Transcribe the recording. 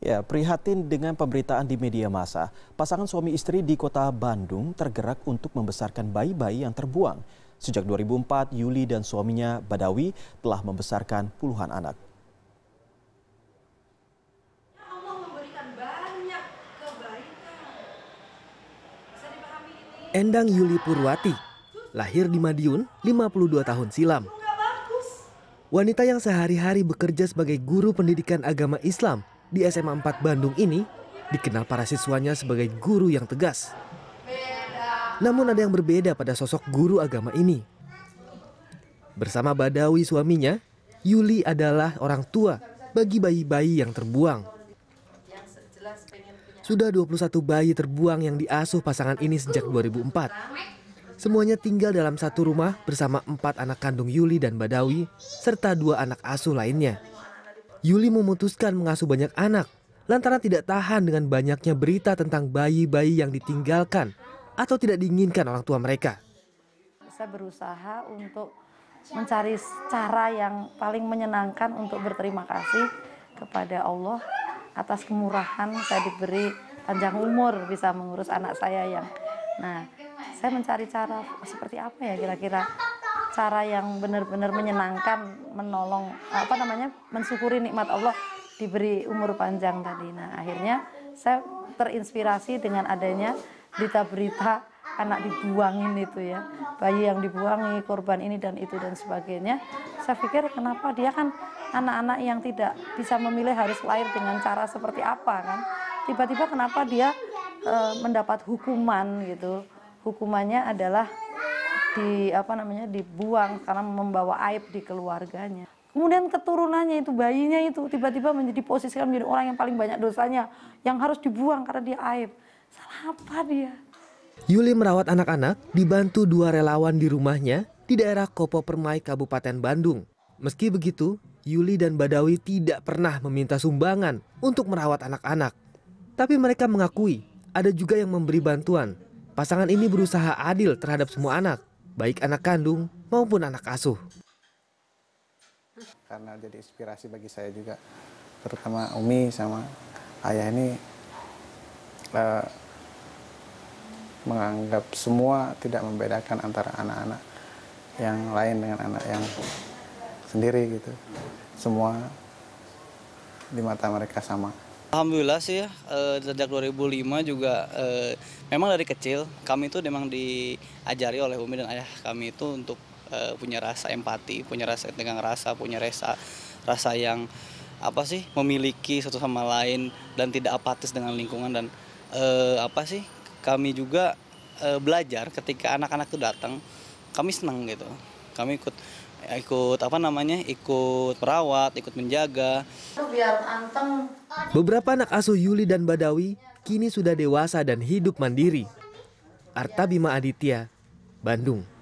Ya, prihatin dengan pemberitaan di media massa. Pasangan suami istri di kota Bandung tergerak untuk membesarkan bayi-bayi yang terbuang. Sejak 2004, Yuli dan suaminya, Badawi, telah membesarkan puluhan anak. Ya Endang Yuli Purwati, lahir di Madiun 52 tahun silam. Wanita yang sehari-hari bekerja sebagai guru pendidikan agama Islam di SMA 4 Bandung ini dikenal para siswanya sebagai guru yang tegas. Namun ada yang berbeda pada sosok guru agama ini. Bersama Badawi suaminya, Yuli adalah orang tua bagi bayi-bayi yang terbuang. Sudah 21 bayi terbuang yang diasuh pasangan ini sejak 2004. Semuanya tinggal dalam satu rumah bersama empat anak kandung Yuli dan Badawi, serta dua anak asuh lainnya. Yuli memutuskan mengasuh banyak anak lantaran tidak tahan dengan banyaknya berita tentang bayi-bayi yang ditinggalkan atau tidak diinginkan orang tua mereka. Saya berusaha untuk mencari cara yang paling menyenangkan untuk berterima kasih kepada Allah atas kemurahan saya diberi panjang umur bisa mengurus anak saya yang nah saya mencari cara seperti apa ya kira-kira cara yang benar-benar menyenangkan, menolong apa namanya, mensyukuri nikmat Allah diberi umur panjang tadi. Nah, akhirnya saya terinspirasi dengan adanya berita-berita anak dibuangin itu ya, bayi yang dibuangi, korban ini dan itu dan sebagainya. Saya pikir kenapa dia kan anak-anak yang tidak bisa memilih harus lahir dengan cara seperti apa kan? Tiba-tiba kenapa dia e, mendapat hukuman gitu? Hukumannya adalah di apa namanya dibuang karena membawa aib di keluarganya. Kemudian keturunannya itu bayinya itu tiba-tiba menjadi posisikan menjadi orang yang paling banyak dosanya yang harus dibuang karena dia aib. Salah apa dia? Yuli merawat anak-anak dibantu dua relawan di rumahnya di daerah Kopo Permai Kabupaten Bandung. Meski begitu, Yuli dan Badawi tidak pernah meminta sumbangan untuk merawat anak-anak. Tapi mereka mengakui ada juga yang memberi bantuan. Pasangan ini berusaha adil terhadap semua anak baik anak kandung maupun anak asuh. Karena jadi inspirasi bagi saya juga, terutama Umi sama ayah ini uh, menganggap semua tidak membedakan antara anak-anak yang lain dengan anak yang sendiri gitu. Semua di mata mereka sama. Alhamdulillah sih ya, eh, sejak 2005 juga eh, memang dari kecil kami itu memang diajari oleh Umi dan ayah kami itu untuk eh, punya rasa empati, punya rasa dengan rasa, punya rasa rasa yang apa sih memiliki satu sama lain dan tidak apatis dengan lingkungan dan eh, apa sih kami juga belajar ketika anak-anak itu datang kami senang gitu, kami ikut ikut apa namanya ikut perawat ikut menjaga beberapa anak asuh Yuli dan Badawi kini sudah dewasa dan hidup mandiri Arta Bima Aditya Bandung